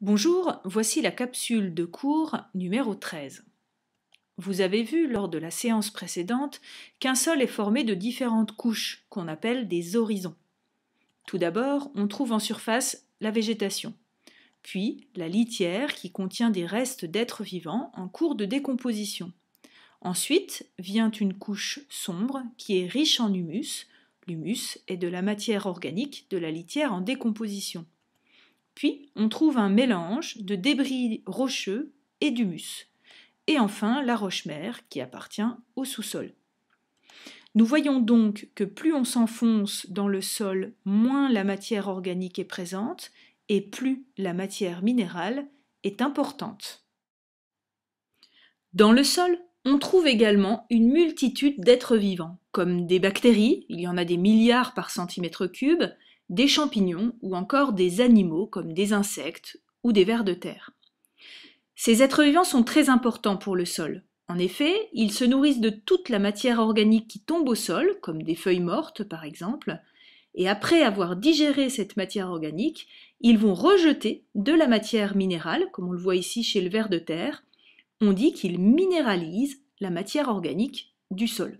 Bonjour, voici la capsule de cours numéro 13. Vous avez vu lors de la séance précédente qu'un sol est formé de différentes couches qu'on appelle des horizons. Tout d'abord, on trouve en surface la végétation, puis la litière qui contient des restes d'êtres vivants en cours de décomposition. Ensuite vient une couche sombre qui est riche en humus. L'humus est de la matière organique de la litière en décomposition. Puis, on trouve un mélange de débris rocheux et d'humus. Et enfin, la roche-mère qui appartient au sous-sol. Nous voyons donc que plus on s'enfonce dans le sol, moins la matière organique est présente et plus la matière minérale est importante. Dans le sol, on trouve également une multitude d'êtres vivants, comme des bactéries, il y en a des milliards par centimètre cube, des champignons ou encore des animaux comme des insectes ou des vers de terre. Ces êtres vivants sont très importants pour le sol. En effet, ils se nourrissent de toute la matière organique qui tombe au sol, comme des feuilles mortes par exemple, et après avoir digéré cette matière organique, ils vont rejeter de la matière minérale, comme on le voit ici chez le vers de terre. On dit qu'ils minéralisent la matière organique du sol.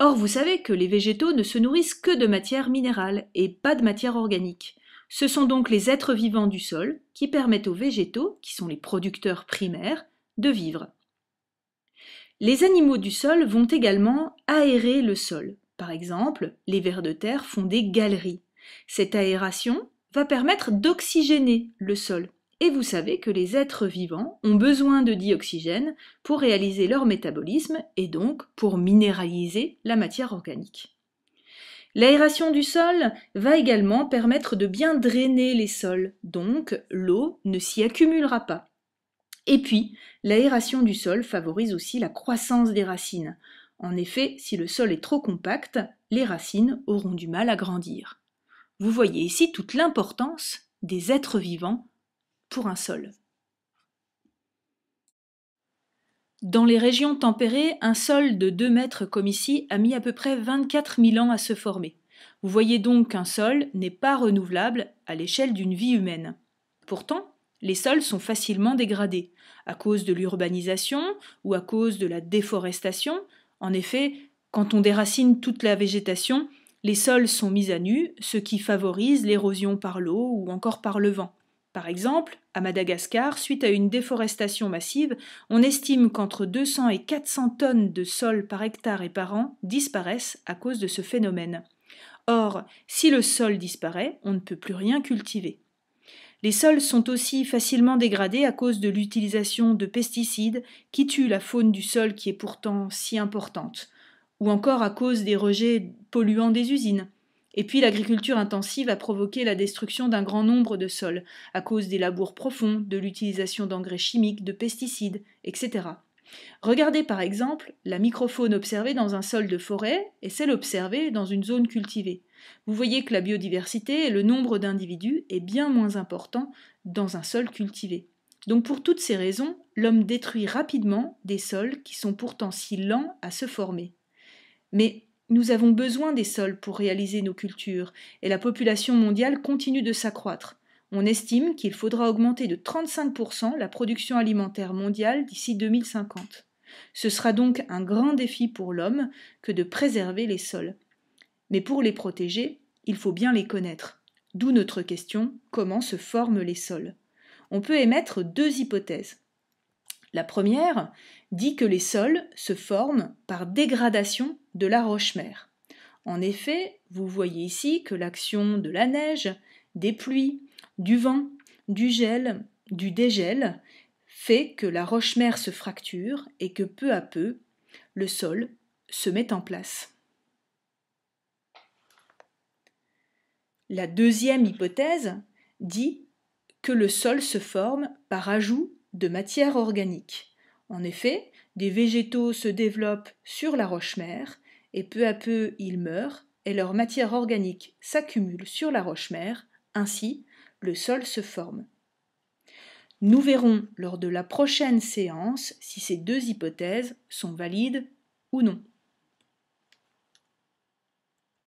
Or, vous savez que les végétaux ne se nourrissent que de matière minérale et pas de matière organique. Ce sont donc les êtres vivants du sol qui permettent aux végétaux, qui sont les producteurs primaires, de vivre. Les animaux du sol vont également aérer le sol. Par exemple, les vers de terre font des galeries. Cette aération va permettre d'oxygéner le sol. Et vous savez que les êtres vivants ont besoin de dioxygène pour réaliser leur métabolisme et donc pour minéraliser la matière organique. L'aération du sol va également permettre de bien drainer les sols, donc l'eau ne s'y accumulera pas. Et puis, l'aération du sol favorise aussi la croissance des racines. En effet, si le sol est trop compact, les racines auront du mal à grandir. Vous voyez ici toute l'importance des êtres vivants un sol. Dans les régions tempérées, un sol de 2 mètres comme ici a mis à peu près 24 000 ans à se former. Vous voyez donc qu'un sol n'est pas renouvelable à l'échelle d'une vie humaine. Pourtant, les sols sont facilement dégradés, à cause de l'urbanisation ou à cause de la déforestation. En effet, quand on déracine toute la végétation, les sols sont mis à nu, ce qui favorise l'érosion par l'eau ou encore par le vent. Par exemple, à Madagascar, suite à une déforestation massive, on estime qu'entre 200 et 400 tonnes de sol par hectare et par an disparaissent à cause de ce phénomène. Or, si le sol disparaît, on ne peut plus rien cultiver. Les sols sont aussi facilement dégradés à cause de l'utilisation de pesticides qui tuent la faune du sol qui est pourtant si importante, ou encore à cause des rejets polluants des usines. Et puis l'agriculture intensive a provoqué la destruction d'un grand nombre de sols, à cause des labours profonds, de l'utilisation d'engrais chimiques, de pesticides, etc. Regardez par exemple la microfaune observée dans un sol de forêt et celle observée dans une zone cultivée. Vous voyez que la biodiversité et le nombre d'individus est bien moins important dans un sol cultivé. Donc pour toutes ces raisons, l'homme détruit rapidement des sols qui sont pourtant si lents à se former. Mais nous avons besoin des sols pour réaliser nos cultures, et la population mondiale continue de s'accroître. On estime qu'il faudra augmenter de 35% la production alimentaire mondiale d'ici 2050. Ce sera donc un grand défi pour l'homme que de préserver les sols. Mais pour les protéger, il faut bien les connaître. D'où notre question comment se forment les sols On peut émettre deux hypothèses. La première dit que les sols se forment par dégradation de la roche-mère. En effet, vous voyez ici que l'action de la neige, des pluies, du vent, du gel, du dégel fait que la roche-mère se fracture et que peu à peu, le sol se met en place. La deuxième hypothèse dit que le sol se forme par ajout de matière organique. En effet, des végétaux se développent sur la roche-mère et peu à peu ils meurent, et leur matière organique s'accumule sur la roche-mère, ainsi le sol se forme. Nous verrons lors de la prochaine séance si ces deux hypothèses sont valides ou non.